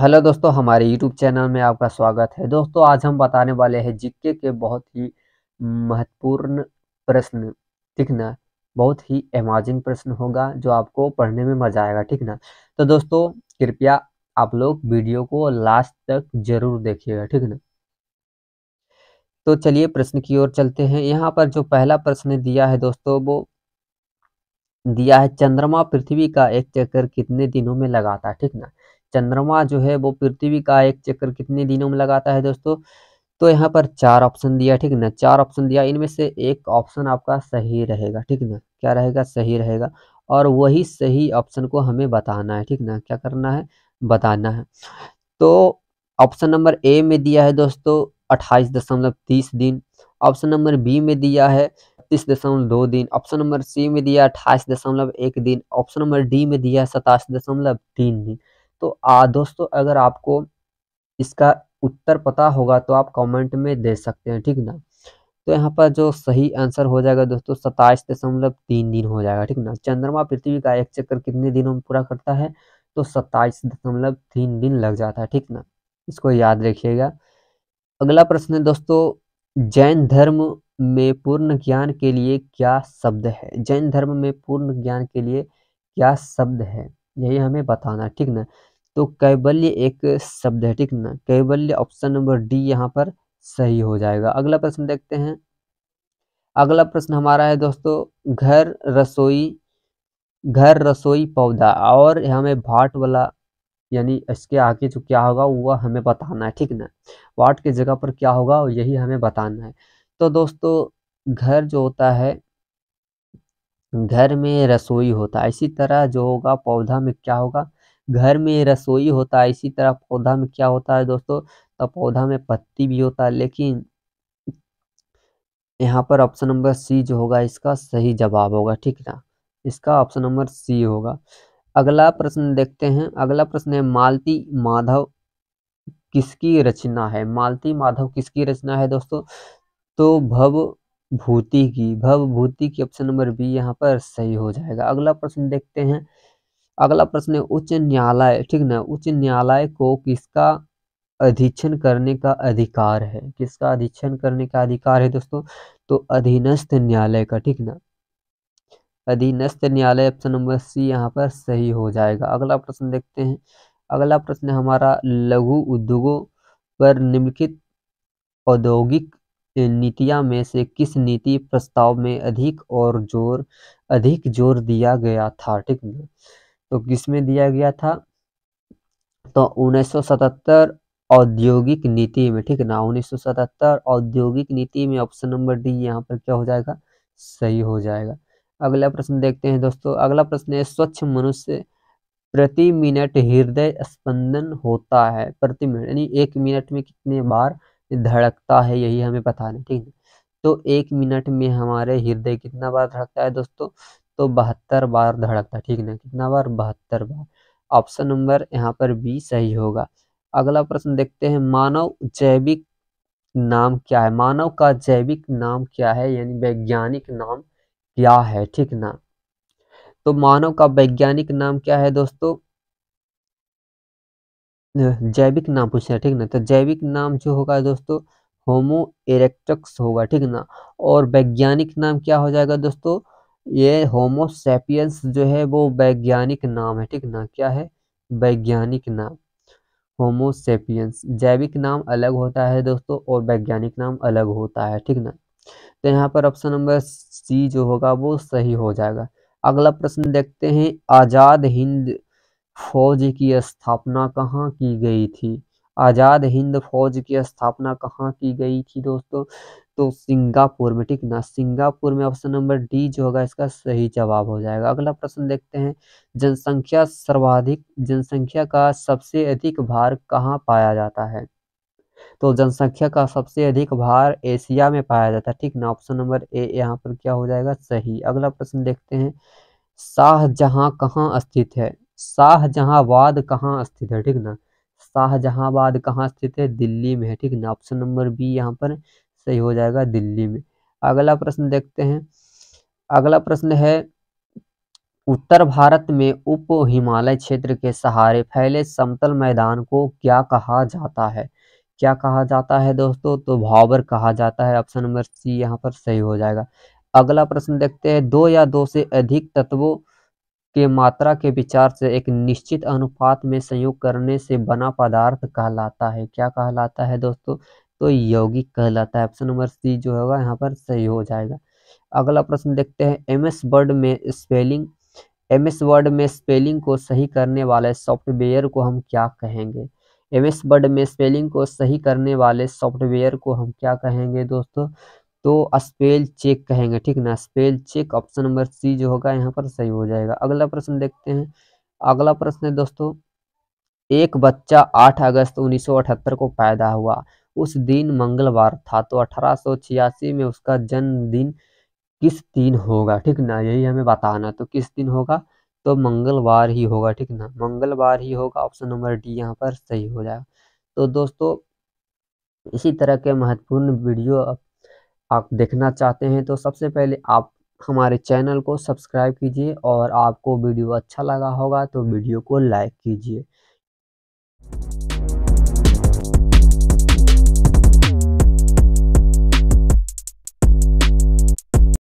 hello दोस्तों हमारे YouTube channel में आपका स्वागत है दोस्तों आज हम बताने वाले हैं जिक्के के बहुत ही महत्वपूर्ण प्रश्न ठीक ना बहुत ही अमेजिंग प्रश्न होगा जो आपको पढ़ने में मजा आएगा ठीक ना तो दोस्तों कृपया आप लोग वीडियो को लास्ट तक जरूर देखिएगा ठीक ना तो चलिए प्रश्न की ओर चलते हैं यहाँ पर जो पहला प्रश्न दिया है दोस्तों वो दिया है चंद्रमा पृथ्वी का एक चक्कर कितने दिनों में लगाता ठीक ना चंद्रमा जो है वो पृथ्वी का एक चक्कर कितने दिनों में लगाता है दोस्तों तो यहाँ पर चार ऑप्शन दिया ठीक ना चार ऑप्शन दिया इनमें से एक ऑप्शन आपका सही रहेगा ठीक ना क्या रहेगा सही रहेगा और वही सही ऑप्शन को हमें बताना है ठीक ना क्या करना है बताना है तो ऑप्शन नंबर ए में दिया है दोस्तों अट्ठाईस दशमलव तीस दिन ऑप्शन नंबर बी में दिया है तीस दशमलव दो दिन ऑप्शन नंबर सी में दिया अट्ठाईस दशमलव एक दिन ऑप्शन नंबर डी में दिया है सतासी दशमलव तीन दिन तो आ दोस्तों अगर आपको इसका उत्तर पता होगा तो आप कमेंट में दे सकते हैं ठीक ना तो यहाँ पर जो सही आंसर हो जाएगा दोस्तों सताइस दशमलव तीन दिन हो जाएगा ठीक ना चंद्रमा पृथ्वी का एक चक्कर कितने दिनों में पूरा करता है तो सताइस दशमलव तीन दिन लग जाता है ठीक ना इसको याद रखिएगा अगला प्रश्न है दोस्तों जैन धर्म में पूर्ण ज्ञान के लिए क्या शब्द है जैन धर्म में पूर्ण ज्ञान के लिए क्या शब्द है यही हमें बताना ठीक ना तो कैबल्य एक शब्द है ठीक ना कैबल्य ऑप्शन नंबर डी यहाँ पर सही हो जाएगा अगला प्रश्न देखते हैं अगला प्रश्न हमारा है दोस्तों घर रसोई घर रसोई पौधा और हमें भाट वाला यानी इसके आगे जो क्या होगा वह हमें बताना है ठीक ना वाट के जगह पर क्या होगा यही हमें बताना है तो दोस्तों घर जो होता है घर में रसोई होता है इसी तरह जो होगा पौधा में क्या होगा घर में रसोई होता है इसी तरह पौधा में क्या होता है दोस्तों तो पौधा में पत्ती भी होता है लेकिन यहाँ पर ऑप्शन नंबर सी जो होगा इसका सही जवाब होगा ठीक ना इसका ऑप्शन नंबर सी होगा अगला प्रश्न देखते हैं अगला प्रश्न है मालती माधव किसकी रचना है मालती माधव किसकी रचना है दोस्तों तो भव भूति की भव भूति की ऑप्शन नंबर बी यहाँ पर सही हो जाएगा अगला प्रश्न देखते हैं अगला प्रश्न है उच्च न्यायालय ठीक ना उच्च न्यायालय को किसका अधीक्षण करने का अधिकार है किसका अधीक्षण करने का अधिकार है दोस्तों तो अधीनस्थ न्यायालय का ठीक ना अधीनस्थ न्यायालय ऑप्शन नंबर सी यहाँ पर सही हो जाएगा अगला प्रश्न देखते हैं अगला प्रश्न हमारा लघु उद्योगों पर निम्नलिखित औद्योगिक नीतियां में से किस नीति प्रस्ताव में अधिक और जोर अधिक जोर दिया गया था ठीक है तो किसमें दिया गया था तो 1977 औद्योगिक नीति में ठीक है ना 1977 औद्योगिक नीति में ऑप्शन नंबर डी यहाँ पर क्या हो जाएगा सही हो जाएगा अगला प्रश्न देखते हैं दोस्तों अगला प्रश्न है स्वच्छ मनुष्य प्रति मिनट हृदय स्पंदन होता है प्रति मिनट यानी एक मिनट में कितने बार धड़कता है यही हमें पता नहीं ठीक है तो एक मिनट में हमारे हृदय कितना बार धड़कता है दोस्तों तो बहत्तर बार धड़कता ठीक ना कितना बार बहत्तर बार ऑप्शन नंबर यहाँ पर बी सही होगा अगला प्रश्न देखते हैं मानव जैविक नाम क्या है मानव का जैविक नाम क्या है यानी वैज्ञानिक नाम क्या है ठीक ना तो मानव का वैज्ञानिक नाम क्या है दोस्तों जैविक नाम पूछना ठीक ना तो जैविक नाम जो होगा दोस्तों होमो इरेक्टक्स होगा ठीक ना और वैज्ञानिक नाम क्या हो जाएगा दोस्तों ये होमोसेपियंस जो है वो वैज्ञानिक नाम है ठीक ना क्या है वैज्ञानिक नाम होमोसेपियंस जैविक नाम अलग होता है दोस्तों और वैज्ञानिक नाम अलग होता है ठीक ना तो यहाँ पर ऑप्शन नंबर सी जो होगा वो सही हो जाएगा अगला प्रश्न देखते हैं आज़ाद हिंद फौज की स्थापना कहाँ की गई थी आज़ाद हिंद फौज की स्थापना कहाँ की गई थी दोस्तों तो सिंगापुर में ठीक ना सिंगापुर में ऑप्शन नंबर डी जो होगा इसका सही जवाब हो जाएगा अगला प्रश्न देखते हैं जनसंख्या सर्वाधिक जनसंख्या का सबसे अधिक भार कहाँ पाया जाता है तो जनसंख्या का सबसे अधिक भार एशिया में पाया जाता है ठीक ना ऑप्शन नंबर ए यहाँ पर क्या हो जाएगा सही अगला प्रश्न देखते हैं शाहजहां कहाँ स्थित है शाहजहांवाद कहाँ स्थित है ठीक ना शाहजहाबाद कहाँ स्थित है दिल्ली में है ठीक है ऑप्शन नंबर बी यहाँ पर सही हो जाएगा दिल्ली में अगला प्रश्न देखते हैं अगला प्रश्न है उत्तर भारत में उप हिमालय क्षेत्र के सहारे फैले समतल मैदान को क्या कहा जाता है क्या कहा जाता है दोस्तों तो भावर कहा जाता है ऑप्शन नंबर सी यहाँ पर सही हो जाएगा अगला प्रश्न देखते हैं दो या दो से अधिक तत्वों के मात्रा के विचार से एक निश्चित अनुपात में संयोग करने से बना पदार्थ कहलाता है क्या कहलाता है दोस्तों तो यौगिक कहलाता है ऑप्शन नंबर सी जो होगा यहाँ पर सही हो जाएगा अगला प्रश्न देखते हैं एम एस वर्ड में स्पेलिंग एम एस वर्ड में स्पेलिंग को सही करने वाले सॉफ्टवेयर को हम क्या कहेंगे एम एस वर्ड में स्पेलिंग को सही करने वाले सॉफ्टवेयर को हम क्या कहेंगे दोस्तों तो स्पेल चेक कहेंगे ठीक ना spell check option number C जो होगा यहाँ पर सही हो जाएगा अगला प्रश्न देखते हैं अगला प्रश्न है दोस्तों एक बच्चा 8 अगस्त 1978 को पैदा हुआ उस दिन मंगलवार था तो अठारह में उसका जन्मदिन किस दिन होगा ठीक ना यही हमें बताना तो किस दिन होगा तो मंगलवार ही होगा ठीक ना मंगलवार ही होगा ऑप्शन नंबर डी यहाँ पर सही हो जाएगा तो दोस्तों इसी तरह के महत्वपूर्ण वीडियो आप देखना चाहते हैं तो सबसे पहले आप हमारे चैनल को सब्सक्राइब कीजिए और आपको वीडियो अच्छा लगा होगा तो वीडियो को लाइक कीजिए